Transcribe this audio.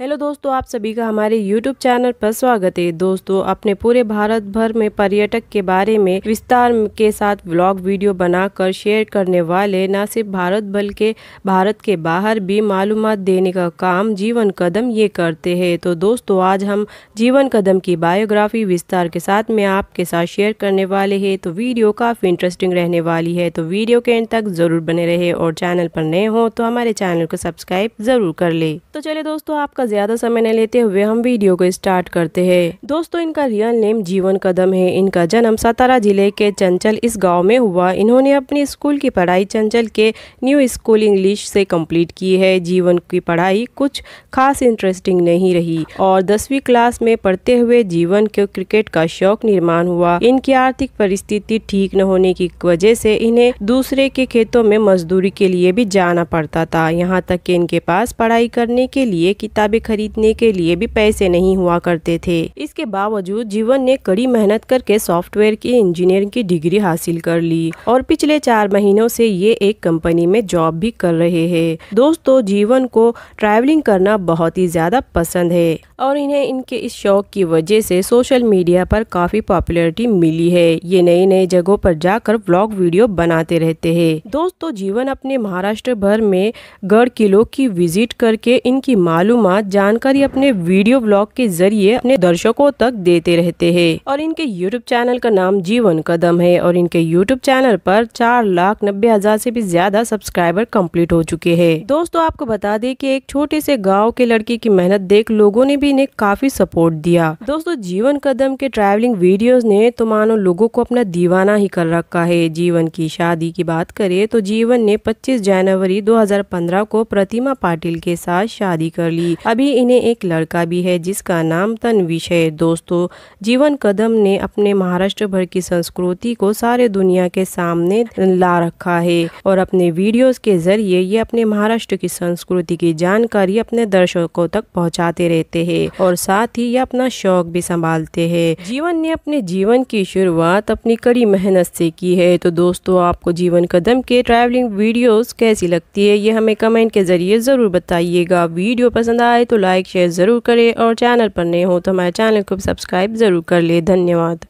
hello दोस्तों आप सभी का हमारे यूट्यूब चैनल पर स्वागत है दोस्तों अपने पूरे भारत भर में पर्यटक के बारे में विस्तार के साथ ब्लॉग वीडियो बनाकर शेयर करने वाले न सिर्फ भारत बल्कि भारत के बाहर भी मालूम देने का काम जीवन कदम ये करते हैं तो दोस्तों आज हम जीवन कदम की बायोग्राफी विस्तार के साथ में आपके साथ शेयर करने वाले है तो वीडियो काफ़ी इंटरेस्टिंग रहने वाली है तो वीडियो के एंड तक ज़रूर बने रहे और चैनल पर नए हो तो हमारे चैनल को सब्सक्राइब ज़रूर कर ले तो चले दोस्तों आपका ज़्यादा समय न लेते हुए हम वीडियो को स्टार्ट करते हैं दोस्तों इनका रियल नेम जीवन कदम है इनका जन्म सतारा जिले के चंचल इस गाँव में हुआ इन्होंने अपनी स्कूल की पढ़ाई चंचल के न्यू स्कूल इंग्लिश से कम्प्लीट की है जीवन की पढ़ाई कुछ खास इंटरेस्टिंग नहीं रही और दसवीं क्लास में पढ़ते हुए जीवन के क्रिकेट का शौक निर्माण हुआ इनकी आर्थिक परिस्थिति ठीक न होने की वजह से इन्हें दूसरे के खेतों में मजदूरी के लिए भी जाना पड़ता था यहाँ तक कि इनके पास पढ़ाई करने के लिए किताबें किताबें खरीदने के लिए भी पैसे नहीं हुआ करते थे इसके बावजूद जीवन ने कड़ी मेहनत करके सॉफ्टवेयर की इंजीनियरिंग की डिग्री हासिल कर ली और पिछले चार महीनों से ये एक कंपनी में जॉब भी कर रहे हैं दोस्तों जीवन को ट्रैवलिंग करना बहुत ही ज्यादा पसंद है और इन्हें इनके इस शौक की वजह से सोशल मीडिया पर काफी पॉपुलरिटी मिली है ये नए नए जगहों पर जाकर ब्लॉग वीडियो बनाते रहते हैं दोस्तों जीवन अपने महाराष्ट्र भर में गढ़ किलो की विजिट करके इनकी मालूम जानकारी अपने वीडियो ब्लॉग के जरिए अपने दर्शकों तक देते रहते हैं और इनके यूट्यूब चैनल का नाम जीवन कदम है और इनके यूट्यूब चैनल पर चार लाख नब्बे हजार से भी ज्यादा सब्सक्राइबर कंप्लीट हो चुके हैं दोस्तों आपको बता दें कि एक छोटे से गांव के लड़की की मेहनत देख लोगों ने भी इन्हें काफी सपोर्ट दिया दोस्तों जीवन कदम के ट्रैवलिंग वीडियो ने तो मानो लोगो को अपना दीवाना ही कर रखा है जीवन की शादी की बात करें तो जीवन ने 25 जनवरी 2015 को प्रतिमा पाटिल के साथ शादी कर ली अब अभी इन्हें एक लड़का भी है जिसका नाम तनविश है दोस्तों जीवन कदम ने अपने महाराष्ट्र भर की संस्कृति को सारे दुनिया के सामने ला रखा है और अपने वीडियोस के जरिए ये अपने महाराष्ट्र की संस्कृति की जानकारी अपने दर्शकों तक पहुंचाते रहते हैं और साथ ही ये अपना शौक भी संभालते हैं जीवन ने अपने जीवन की शुरुआत अपनी कड़ी मेहनत से की है तो दोस्तों आपको जीवन कदम के ट्रैवलिंग वीडियोस कैसी लगती है ये हमें कमेंट के जरिए ज़रूर बताइएगा वीडियो पसंद आए तो लाइक शेयर ज़रूर करें और चैनल पर नए हो तो हमारे चैनल को सब्सक्राइब ज़रूर कर लें धन्यवाद